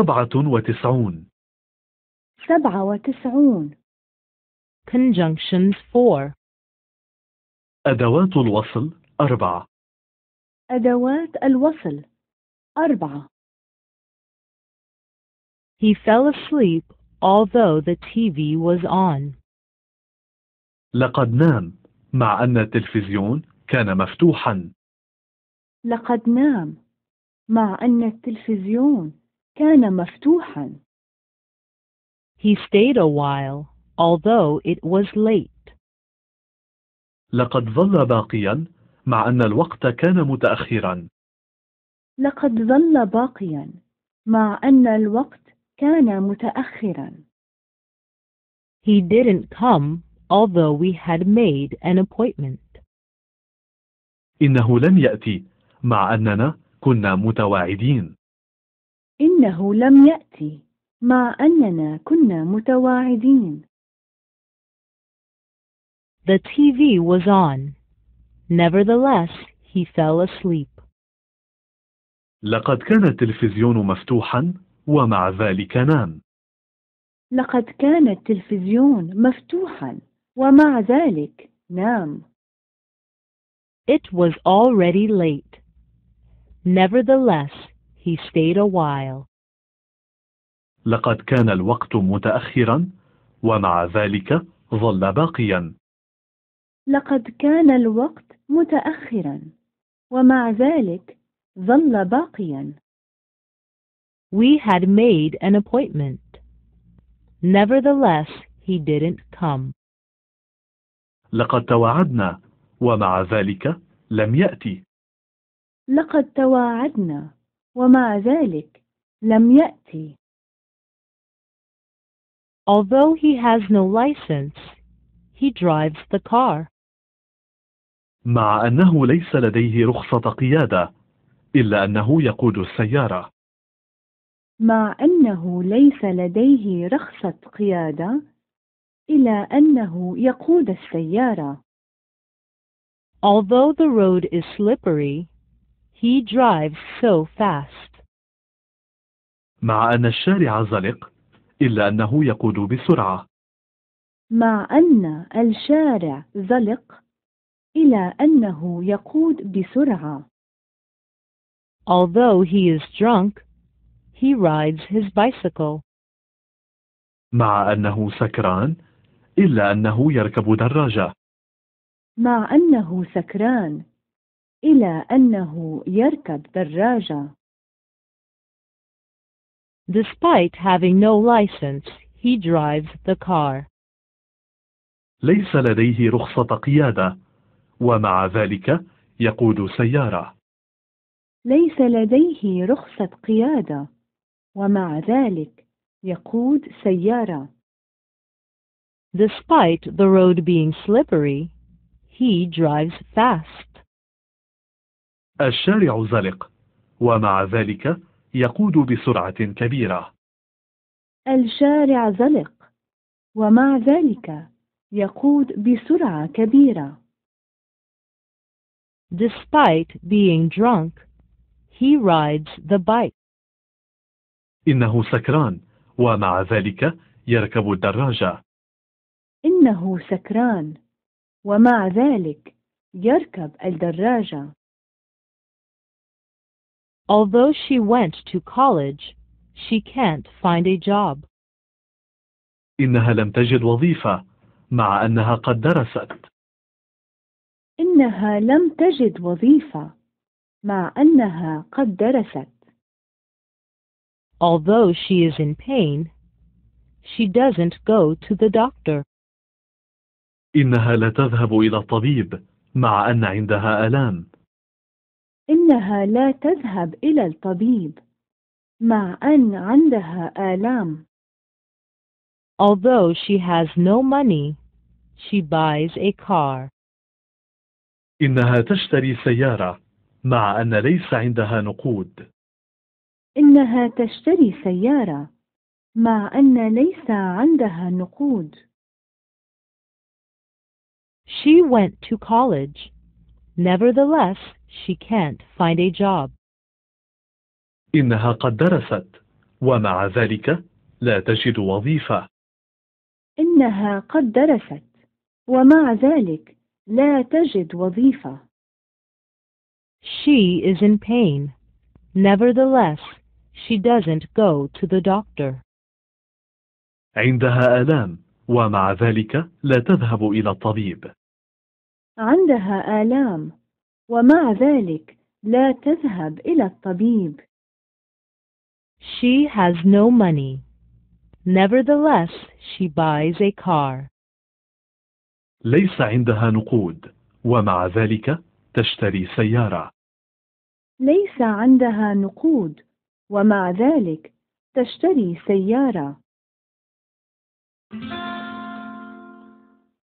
سبعة وتسعون سبعة وتسعون Conjunctions four أدوات الوصل أربعة أدوات الوصل أربعة He fell asleep although the TV was on. لقد نام مع أن التلفزيون كان مفتوحا. لقد نام مع أن التلفزيون كان مفتوحا. He stayed a while, although it was late. لقد ظل باقيا مع أن الوقت كان متأخرا. لقد ظل باقيا مع أن الوقت كان متأخرا. He didn't come although we had made an appointment. إنه لم يأتي مع أننا كنا متواعدين. إنه لم يأتي مع أننا كنا متواعدين. The TV was on. Nevertheless, he fell asleep. لقد كان التلفزيون مفتوحا ومع ذلك نام. لقد كان التلفزيون مفتوحا ومع ذلك نام. It was already late. Nevertheless, He stayed a while. لقد كان الوقت متأخرا ومع ذلك ظل باقيا. لقد كان الوقت متأخرا ومع ذلك ظل باقيا. We had made an appointment. Nevertheless, he didn't come. لقد توعدنا ومع ذلك لم يأتي. لقد توعدنا ومع ذلك لم يأتي. Although he has no license, he drives the car. مع أنه ليس لديه رخصة قيادة، إلا أنه يقود السيارة. مع أنه ليس لديه رخصة قيادة، إلى أنه يقود السيارة. Although the road is slippery, He drives so fast. مع أن الشارع زلق إلا أنه يقود بسرعة. مع أن الشارع زلق إلا أنه يقود بسرعة. Although he is drunk, he rides his bicycle. مع أنه سكران إلا أنه يركب دراجة. مع أنه سكران إلى أنه يركب دراجة. Despite having no license, he drives the car. ليس لديه رخصة قيادة، ومع ذلك يقود سيارة. ليس لديه رخصة قيادة، ومع ذلك يقود سيارة. Despite the road being slippery, he drives fast. الشارع زلق ومع ذلك يقود بسرعة كبيرة الشارع زلق ومع ذلك يقود بسرعة كبيرة Despite being drunk, he rides the bike. إنه سكران ومع ذلك يركب الدراجة. إنه سكران ومع ذلك يركب الدراجة. Although she went to college, she can't find a job. إنها لم تجد وظيفة مع أنها قد درست. إنها لم تجد وظيفة مع أنها قد درست. Although she is in pain, she doesn't go to the doctor. إنها لا تذهب إلى الطبيب مع أن عندها آلام. إنها لا تذهب إلى الطبيب مع أن عندها آلام. Although she has no money, she buys a car. إنها تشتري سيارة مع أن ليس عندها نقود. إنها تشتري سيارة مع أن ليس عندها نقود. She went to college. Nevertheless, She can't find a job. إنها قد درست ومع ذلك لا تجد وظيفة. إنها قد درست ومع ذلك لا تجد وظيفة. She is in pain. Nevertheless, she doesn't go to the doctor. عندها آلام ومع ذلك لا تذهب إلى الطبيب. عندها آلام ومع ذلك لا تذهب إلى الطبيب. She has no money. Nevertheless, she buys a car. ليس عندها نقود ومع ذلك تشتري سيارة. ليس عندها نقود ومع ذلك تشتري سيارة.